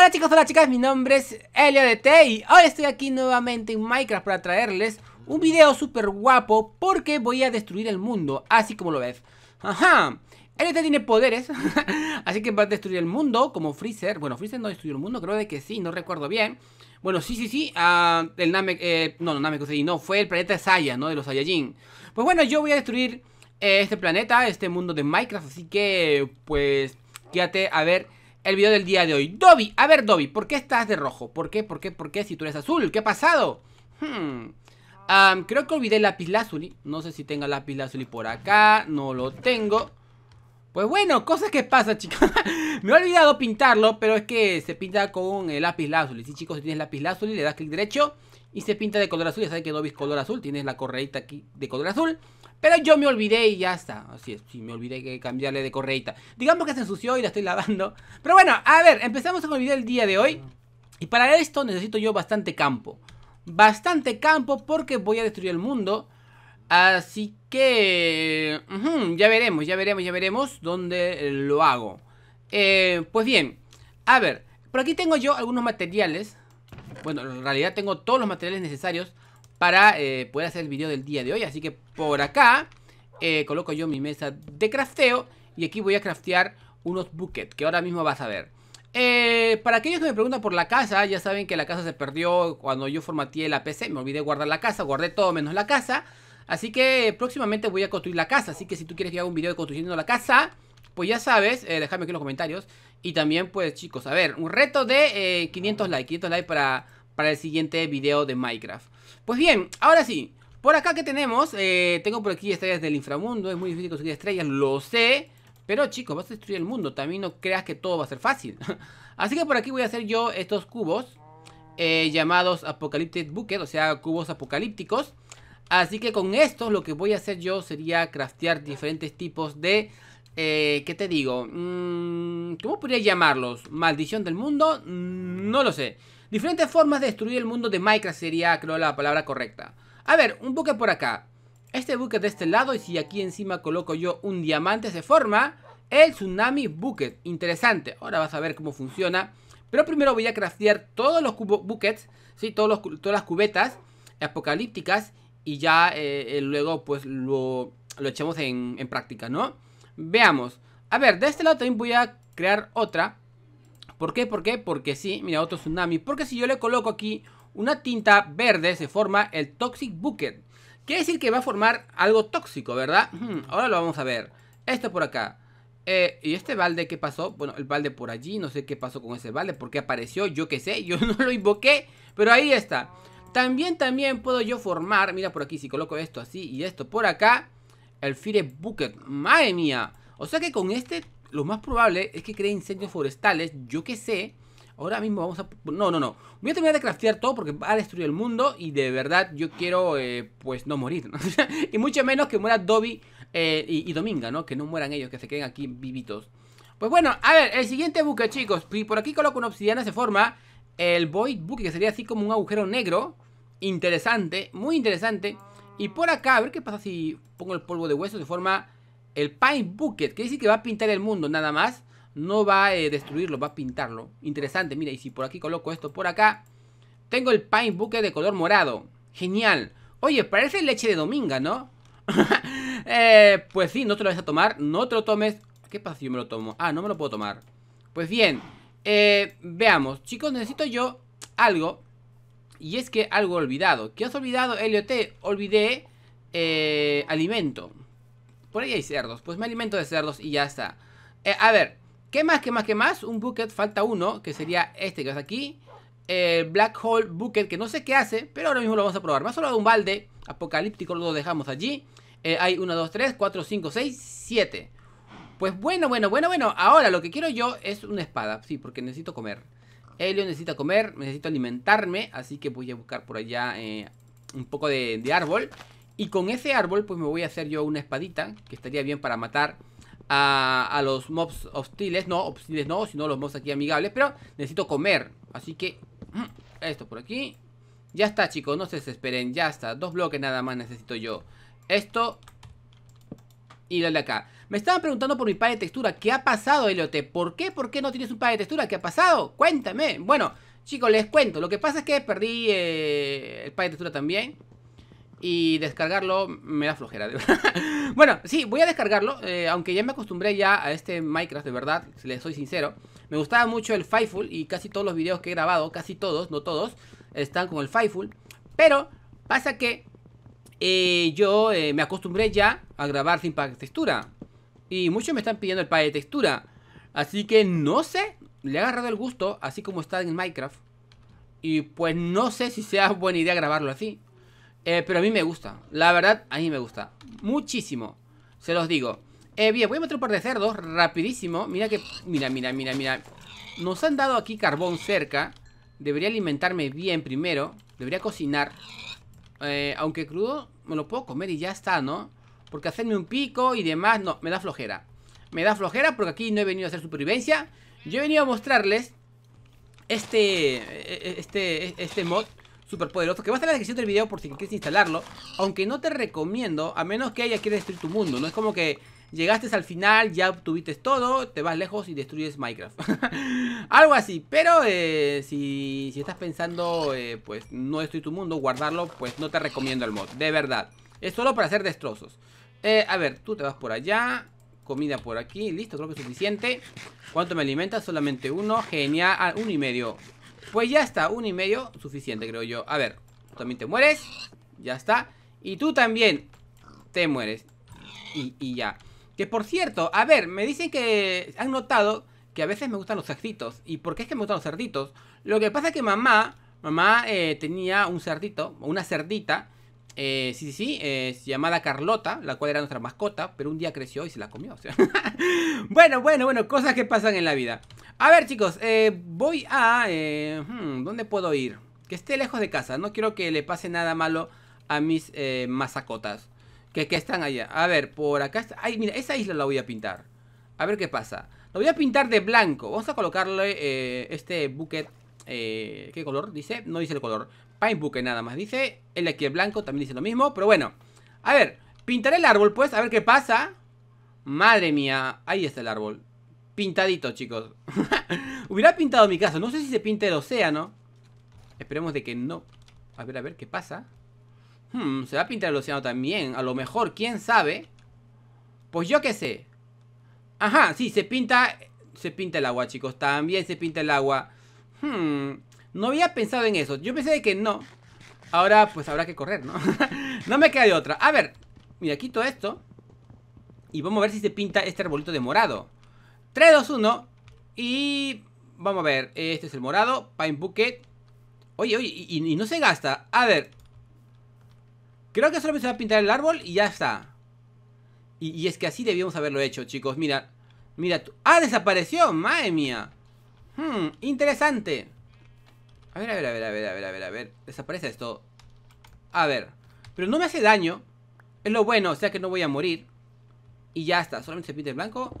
Hola chicos, hola chicas, mi nombre es LDT y hoy estoy aquí nuevamente en Minecraft para traerles un video súper guapo porque voy a destruir el mundo, así como lo ves. Ajá, LDT tiene poderes, así que va a destruir el mundo como Freezer. Bueno, Freezer no destruyó el mundo, creo de que sí, no recuerdo bien. Bueno, sí, sí, sí, ah, el Namek, eh, no, no Namek, no, fue el planeta Saya, ¿no? De los Saiyajin. Pues bueno, yo voy a destruir eh, este planeta, este mundo de Minecraft, así que pues quédate a ver el video del día de hoy. Dobby, a ver Dobby, ¿por qué estás de rojo? ¿Por qué? ¿Por qué? ¿Por qué? Si tú eres azul, ¿qué ha pasado? Hmm. creo que olvidé el lápiz lazuli. No sé si tenga lápiz lazuli por acá. No lo tengo. Pues bueno, cosas que pasan, chicos. Me he olvidado pintarlo, pero es que se pinta con el lápiz lazuli. Si chicos, si tienes lápiz lazuli, le das clic derecho y se pinta de color azul. Ya sabes que no es color azul, tienes la correita aquí de color azul. Pero yo me olvidé y ya está. Así es, sí, me olvidé que cambiarle de correita. Digamos que se ensució y la estoy lavando. Pero bueno, a ver, empezamos con el video día de hoy. Y para esto necesito yo bastante campo. Bastante campo porque voy a destruir el mundo. Así que... ya veremos, ya veremos, ya veremos dónde lo hago. Eh, pues bien, a ver, por aquí tengo yo algunos materiales. Bueno, en realidad tengo todos los materiales necesarios para eh, poder hacer el video del día de hoy. Así que por acá eh, coloco yo mi mesa de crafteo y aquí voy a craftear unos buckets que ahora mismo vas a ver. para aquellos que me preguntan por la casa, ya saben que la casa se perdió cuando yo formateé la PC. Me olvidé guardar la casa, guardé todo menos la casa. Así que próximamente voy a construir la casa. Así que si tú quieres que haga un video de construyendo la casa, pues ya sabes, eh, déjame aquí en los comentarios. Y también, pues chicos, a ver, un reto de 500 eh, likes. 500 likes para, para el siguiente video de Minecraft. Pues bien, ahora sí. Por acá que tenemos, eh, tengo por aquí estrellas del inframundo. Es muy difícil conseguir estrellas, lo sé. Pero chicos, vas a destruir el mundo. También no creas que todo va a ser fácil. Así que por aquí voy a hacer yo estos cubos. Eh, llamados Apocalyptic Bucket, o sea, cubos apocalípticos. Así que con esto lo que voy a hacer yo sería craftear diferentes tipos de... Eh, ¿Qué te digo? Mm, ¿Cómo podría llamarlos? ¿Maldición del mundo? Mm, no lo sé. Diferentes formas de destruir el mundo de Minecraft sería, creo, la palabra correcta. A ver, un buque por acá. Este buque de este lado y si aquí encima coloco yo un diamante se forma el Tsunami Bucket. Interesante. Ahora vas a ver cómo funciona. Pero primero voy a craftear todos los buques. ¿sí? todos los, todas las cubetas apocalípticas y ya eh, eh, luego pues lo, lo echemos en, práctica, ¿no? Veamos. A ver, de este lado también voy a crear otra. ¿Por qué? ¿Por qué? Porque sí, mira, otro tsunami. Porque si yo le coloco aquí una tinta verde, se forma el Toxic Bucket. Quiere decir que va a formar algo tóxico, ¿verdad? ahora lo vamos a ver. Esto por acá. Eh, ¿Y este balde qué pasó? Bueno, el balde por allí, no sé qué pasó con ese balde, por qué apareció, yo qué sé, yo no lo invoqué, pero ahí está. También, también puedo yo formar, mira por aquí, si coloco esto así y esto por acá, el Fire Bucket. ¡Madre mía! O sea que con este, lo más probable es que cree incendios forestales, yo que sé. Ahora mismo vamos a... No, no, no. Voy a terminar de craftear todo porque va a destruir el mundo y de verdad yo quiero, eh, pues, no morir. y mucho menos que muera Dobby eh, y, Dominga, ¿no? Que no mueran ellos, que se queden aquí vivitos. Pues bueno, a ver, el siguiente buque, chicos. y Por aquí coloco una obsidiana, se forma el Void Bucket, que sería así como un agujero negro interesante, muy interesante. Y por acá, a ver qué pasa si pongo el polvo de hueso, de forma el Pine Bucket, que dice que va a pintar el mundo nada más. No va a eh, destruirlo, va a pintarlo. Interesante, mira, y si por aquí coloco esto por acá, tengo el Pine Bucket de color morado. Genial. Oye, parece leche de dominga, ¿no? Eh, pues sí, no te lo vas a tomar, no te lo tomes. ¿Qué pasa si yo me lo tomo? Ah, no me lo puedo tomar. Pues bien, eh, veamos, chicos, necesito yo algo y es que algo olvidado. ¿Qué has olvidado, LOT? Olvidé eh, alimento. Por ahí hay cerdos. Pues me alimento de cerdos y ya está. Eh, a ver, ¿qué más, qué más, qué más? Un bucket, falta uno, que sería este que está aquí. El Black Hole Bucket, que no sé qué hace, pero ahora mismo lo vamos a probar. Me ha solado un balde apocalíptico, lo dejamos allí. Eh, hay uno, dos, tres, cuatro, cinco, seis, siete Pues bueno, bueno, bueno, bueno. Ahora lo que quiero yo es una espada. Sí, porque necesito comer. Helio necesita comer, necesito alimentarme, así que voy a buscar por allá eh, un poco de, árbol. Y con ese árbol pues me voy a hacer yo una espadita, que estaría bien para matar a, a los mobs hostiles. No, hostiles no, sino los mobs aquí amigables, pero necesito comer. Así que mm, esto por aquí. Ya está chicos, no se desesperen, ya está. Dos bloques nada más necesito yo. Esto y de acá. Me estaban preguntando por mi pad de textura. ¿Qué ha pasado, Eliote? ¿Por qué? ¿Por qué no tienes un pad de textura? ¿Qué ha pasado? Cuéntame. Bueno, chicos, les cuento. Lo que pasa es que perdí eh, el pad de textura también. Y descargarlo me da flojera, de bueno, sí, voy a descargarlo. Eh, aunque ya me acostumbré ya a este Minecraft, de verdad. Si les soy sincero. Me gustaba mucho el Fightful. Y casi todos los videos que he grabado, casi todos, no todos, están con el Fightful. Pero pasa que eh, yo eh, me acostumbré ya a grabar sin pack de textura. Y muchos me están pidiendo el pack de textura. Así que no sé, le he agarrado el gusto, así como está en Minecraft. Y pues no sé si sea buena idea grabarlo así. Eh, pero a mí me gusta, la verdad, a mí me gusta. Muchísimo, se los digo. Eh, bien, voy a meter un par de cerdos, rapidísimo. Mira que, mira, mira, mira, mira. Nos han dado aquí carbón cerca. Debería alimentarme bien primero. Debería cocinar. Eh, aunque crudo, me lo puedo comer y ya está, ¿no? Porque hacerme un pico y demás, no, me da flojera. Me da flojera porque aquí no he venido a hacer supervivencia. Yo he venido a mostrarles este, e, e, este, este mod superpoderoso. poderoso Que va a estar en la descripción del video por si quieres instalarlo Aunque no te recomiendo, a menos que haya que destruir tu mundo No es como que llegaste al final, ya obtuviste todo, te vas lejos y destruyes Minecraft. Algo así, pero eh, si, estás pensando, eh, pues no estoy tu mundo, guardarlo, pues no te recomiendo el mod, de verdad. Es solo para hacer destrozos. Eh, a ver, tú te vas por allá, comida por aquí, listo, creo que es suficiente. ¿Cuánto me alimenta? Solamente uno, genial, ah, uno y medio. Pues ya está, uno y medio, suficiente creo yo. A ver, tú también te mueres, ya está. Y tú también te mueres. y ya. Que por cierto, a ver, me dicen que han notado que a veces me gustan los cerditos. ¿Y por qué es que me gustan los cerditos? Lo que pasa es que mamá, mamá eh, tenía un cerdito, una cerdita, eh, sí, sí, sí, eh, llamada Carlota, la cual era nuestra mascota, pero un día creció y se la comió. bueno, bueno, bueno, cosas que pasan en la vida. A ver, chicos, voy a... Hmm, ¿Dónde puedo ir? Que esté lejos de casa, no quiero que le pase nada malo a mis masacotas. Que, están allá. A ver, por acá está. Ay, mira, esa isla la voy a pintar. A ver qué pasa. La voy a pintar de blanco. Vamos a colocarle eh, este bucket. Eh, ¿Qué color dice? No dice el color. Pine bucket nada más dice. El aquí es blanco también dice lo mismo. Pero bueno. A ver, pintaré el árbol pues. A ver qué pasa. Madre mía. Ahí está el árbol. Pintadito, chicos. Hubiera pintado mi casa. No sé si se pinte el océano. Esperemos de que no. A ver, a ver, ¿qué pasa? Hmm, se va a pintar el océano también. A lo mejor, ¿quién sabe? Pues yo qué sé. Ajá, sí, se pinta... Se pinta el agua, chicos. También se pinta el agua. Hmm, no había pensado en eso. Yo pensé que no. Ahora, pues habrá que correr, ¿no? no me queda de otra. A ver, mira, quito esto. Y vamos a ver si se pinta este arbolito de morado. 3, 2, 1. Y... Vamos a ver. Este es el morado. Pine Bucket. Oye, oye, y no se gasta. A ver, Creo que solo va a pintar el árbol y ya está. Y, es que así debíamos haberlo hecho, chicos. Mira, mira. ¡Ah, desapareció! ¡Madre mía! Hmm, interesante. A ver, a ver, a ver, a ver, a ver, a ver, a ver. Desaparece esto. A ver. Pero no me hace daño. Es lo bueno, o sea que no voy a morir. Y ya está. Solamente se pinta el blanco.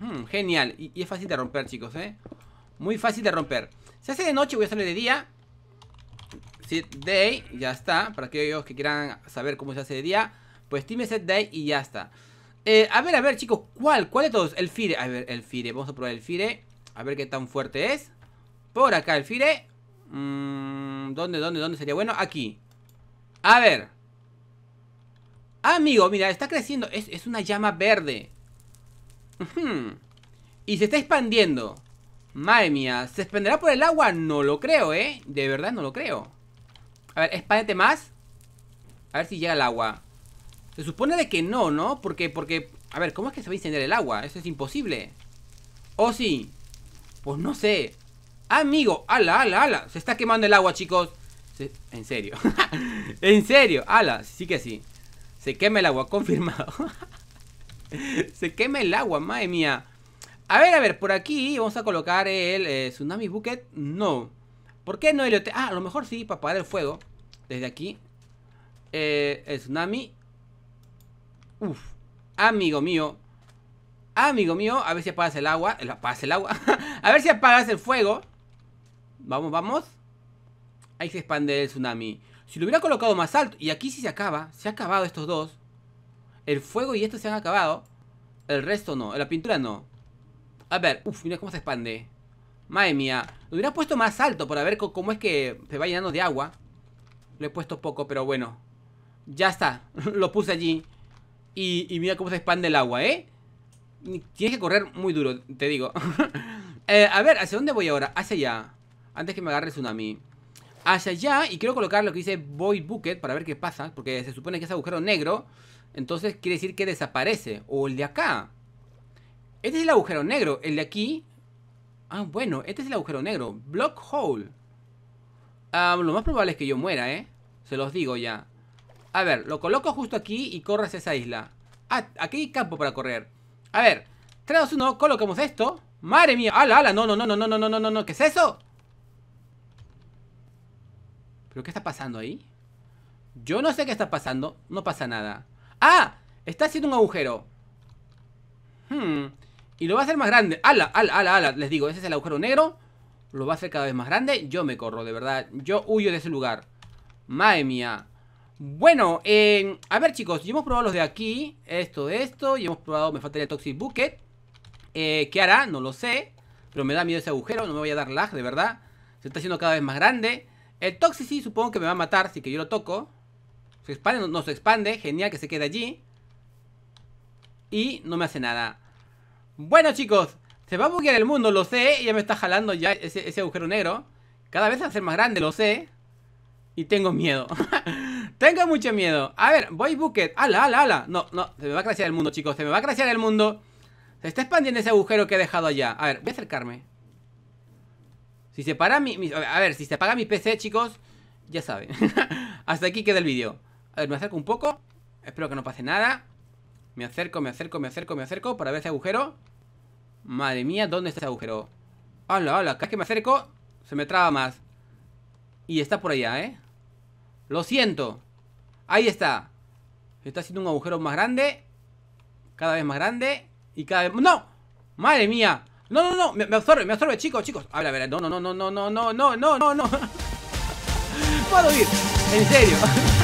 Hmm, genial. Y, es fácil de romper, chicos, ¿eh? Muy fácil de romper. Se hace de noche, voy a hacerle de día. Set Day, ya está. Para aquellos que quieran saber cómo se hace de día, pues Team Set Day y ya está. Eh, a ver, a ver, chicos, ¿cuál? ¿Cuál de todos? El Fire. A ver, el Fire. Vamos a probar el Fire. A ver qué tan fuerte es. Por acá el Fire. Mm, ¿Dónde, dónde, dónde sería bueno? Aquí. A ver. Amigo, mira, está creciendo. Es, una llama verde. Y se está expandiendo. Madre mía, ¿se expanderá por el agua? No lo creo, ¿eh? De verdad no lo creo. A ver, espádete más. A ver si llega el agua. Se supone de que no, ¿no? Porque, porque... A ver, ¿cómo es que se va a incendiar el agua? Eso es imposible. ¿O oh, sí? Pues no sé. Amigo, ala, ala, ala. Se está quemando el agua, chicos. En serio. en serio, ala. Sí que sí. Se quema el agua, confirmado. se quema el agua, madre mía. A ver, a ver, por aquí vamos a colocar el eh, Tsunami Bucket. No. ¿Por qué no EOT? Ah, a lo mejor sí, para apagar el fuego. Desde aquí. el eh, tsunami. Uf. Amigo mío. Amigo mío. A ver si apagas el agua. El, apagas el agua. a ver si apagas el fuego. Vamos, vamos. Ahí se expande el tsunami. Si lo hubiera colocado más alto. Y aquí sí se acaba. Se ha acabado estos dos. El fuego y esto se han acabado. El resto no. La pintura no. A ver. Uf, mira cómo se expande. Madre mía, lo hubiera puesto más alto para ver cómo es que se va llenando de agua. Lo he puesto poco, pero bueno. Ya está, lo puse allí. Y, mira cómo se expande el agua, ¿eh? Tienes que correr muy duro, te digo. Eh, a ver, ¿hacia dónde voy ahora? Hacia allá. Antes que me agarre el tsunami. Hacia allá, y quiero colocar lo que dice Void Bucket para ver qué pasa. Porque se supone que es agujero negro. Entonces quiere decir que desaparece. O el de acá. Este es el agujero negro. El de aquí Ah, bueno, este es el agujero negro. Block hole. Ah, lo más probable es que yo muera, ¿eh? Se los digo ya. A ver, lo coloco justo aquí y corro hacia esa isla. Ah, aquí hay campo para correr. A ver, 3, uno 1, colocamos esto. ¡Madre mía! ¡Hala, hala! No, no, no, no, no, no, no, no, no. ¿Qué es eso? ¿Pero qué está pasando ahí? Yo no sé qué está pasando. No pasa nada. ¡Ah! Está haciendo un agujero. Hmm. Y lo va a hacer más grande. ¡Ala, ala, ala, ala! Les digo, ese es el agujero negro. Lo va a hacer cada vez más grande. Yo me corro, de verdad. Yo huyo de ese lugar. Madre mía. Bueno, eh, a ver chicos, ya hemos probado los de aquí Esto, esto, y hemos probado, me faltaría el Toxic Bucket eh, ¿Qué hará? No lo sé Pero me da miedo ese agujero, no me voy a dar lag, de verdad Se está haciendo cada vez más grande El Toxic sí supongo que me va a matar, Así que yo lo toco Se expande, no, no se expande Genial que se quede allí Y no me hace nada bueno chicos, se va a buguear el mundo, lo sé Ya me está jalando ya ese, agujero negro Cada vez va a ser más grande, lo sé Y tengo miedo Tengo mucho miedo A ver, voy bucket Ala, ala, ala No, no, se me va a crashear el mundo chicos Se me va a crecer el mundo Se está expandiendo ese agujero que he dejado allá A ver, voy a acercarme Si se para mi a ver, si se apaga mi PC chicos Ya saben Hasta aquí queda el vídeo A ver, me acerco un poco Espero que no pase nada me acerco, me acerco, me acerco, me acerco para ver ese agujero. Madre mía, ¿dónde está ese agujero? ¡Hala, hala! Cada vez que me acerco, se me traba más. Y está por allá, ¿eh? ¡Lo siento! ¡Ahí está! Está haciendo un agujero más grande. Cada vez más grande. Y cada vez... ¡No! ¡Madre mía! ¡No, no, no! Me, absorbe, me absorbe, chicos, chicos. A ver, a No, no, no, no, no, no, no, no, no, no. Puedo ir. En serio.